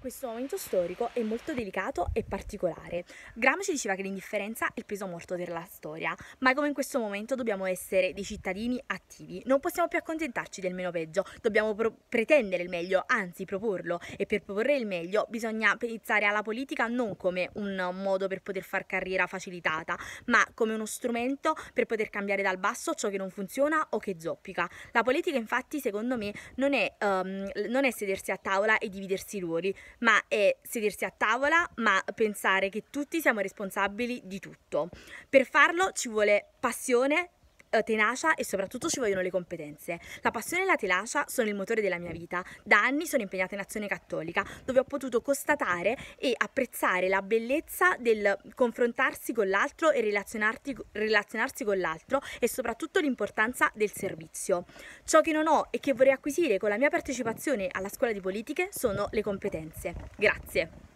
Questo momento storico è molto delicato e particolare. Gramsci diceva che l'indifferenza è il peso morto della storia, ma come in questo momento dobbiamo essere dei cittadini attivi. Non possiamo più accontentarci del meno peggio, dobbiamo pro- pretendere il meglio, anzi proporlo. E per proporre il meglio bisogna pensare alla politica non come un modo per poter far carriera facilitata, ma come uno strumento per poter cambiare dal basso ciò che non funziona o che zoppica. La politica infatti secondo me non è, um, non è sedersi a tavola e dividersi i ruoli ma è eh, sedersi a tavola, ma pensare che tutti siamo responsabili di tutto. Per farlo ci vuole passione, eh, tenacia e soprattutto ci vogliono le competenze. La passione e la tenacia sono il motore della mia vita. Da anni sono impegnata in azione cattolica, dove ho potuto constatare e apprezzare la bellezza del confrontarsi con l'altro e relazionarsi con l'altro e soprattutto l'importanza del servizio. Ciò che non ho e che vorrei acquisire con la mia partecipazione alla scuola di politiche sono le competenze. Grazie.